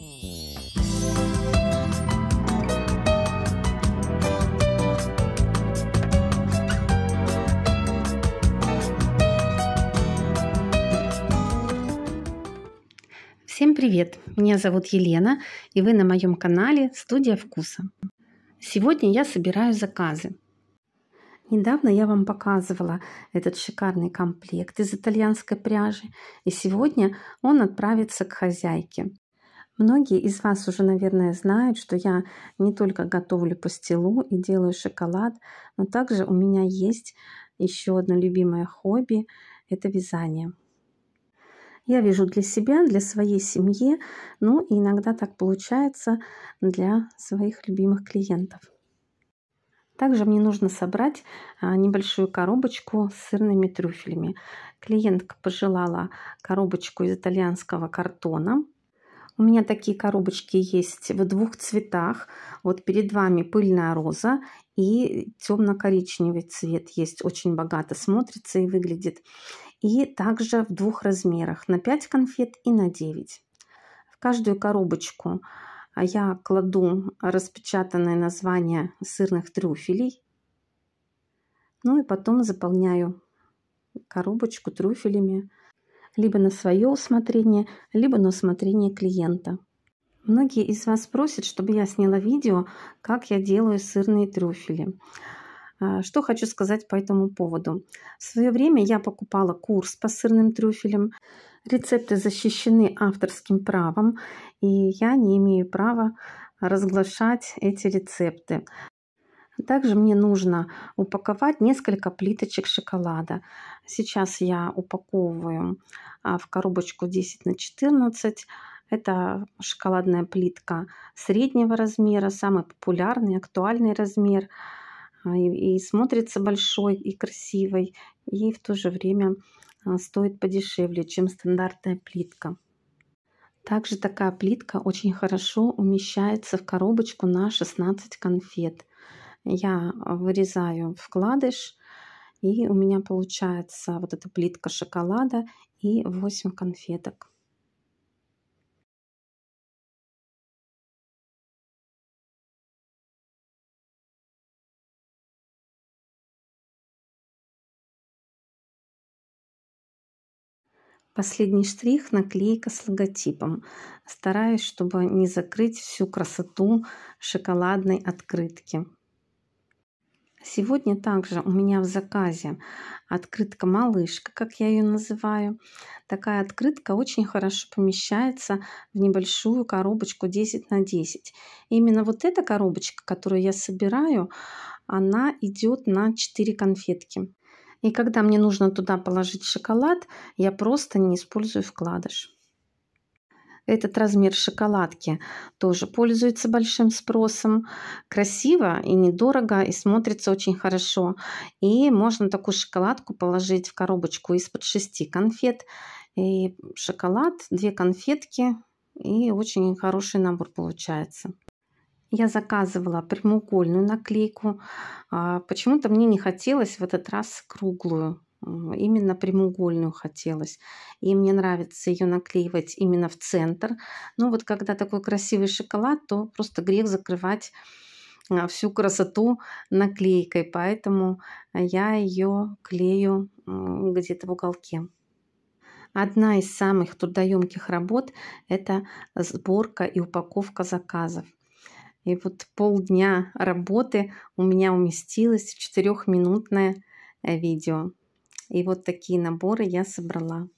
Всем привет! Меня зовут Елена, и вы на моем канале «Студия вкуса». Сегодня я собираю заказы. Недавно я вам показывала этот шикарный комплект из итальянской пряжи, и сегодня он отправится к хозяйке. Многие из вас уже, наверное, знают, что я не только готовлю пастилу и делаю шоколад, но также у меня есть еще одно любимое хобби – это вязание. Я вяжу для себя, для своей семьи, ну и иногда так получается для своих любимых клиентов. Также мне нужно собрать а, небольшую коробочку с сырными трюфелями. Клиентка пожелала коробочку из итальянского картона – у меня такие коробочки есть в двух цветах. Вот перед вами пыльная роза и темно-коричневый цвет есть. Очень богато смотрится и выглядит. И также в двух размерах, на 5 конфет и на 9. В каждую коробочку я кладу распечатанное название сырных трюфелей. Ну и потом заполняю коробочку трюфелями либо на свое усмотрение, либо на усмотрение клиента. Многие из вас просят, чтобы я сняла видео, как я делаю сырные трюфели. А, что хочу сказать по этому поводу. В свое время я покупала курс по сырным трюфелям. Рецепты защищены авторским правом, и я не имею права разглашать эти рецепты. Также мне нужно упаковать несколько плиточек шоколада. Сейчас я упаковываю а, в коробочку 10 на 14 это шоколадная плитка среднего размера, самый популярный, актуальный размер. А, и, и смотрится большой и красивой, и в то же время а, стоит подешевле, чем стандартная плитка. Также такая плитка очень хорошо умещается в коробочку на 16 конфет я вырезаю вкладыш, и у меня получается вот эта плитка шоколада и 8 конфеток. Последний штрих – наклейка с логотипом. Стараюсь, чтобы не закрыть всю красоту шоколадной открытки. Сегодня также у меня в заказе открытка «Малышка», как я ее называю. Такая открытка очень хорошо помещается в небольшую коробочку 10 на 10. именно вот эта коробочка, которую я собираю, она идет на 4 конфетки. И когда мне нужно туда положить шоколад, я просто не использую вкладыш. Этот размер шоколадки тоже пользуется большим спросом. Красиво и недорого, и смотрится очень хорошо. И можно такую шоколадку положить в коробочку из-под шести конфет. И шоколад, две конфетки, и очень хороший набор получается. Я заказывала прямоугольную наклейку. А почему-то мне не хотелось в этот раз круглую. А, именно прямоугольную хотелось. И мне нравится ее наклеивать именно в центр. Ну вот когда такой красивый шоколад, то просто грех закрывать а, всю красоту наклейкой. Поэтому я ее клею где-то в уголке. Одна из самых трудоемких работ – это сборка и упаковка заказов. И вот полдня работы у меня уместилось в 4 э, видео. И вот такие наборы я собрала.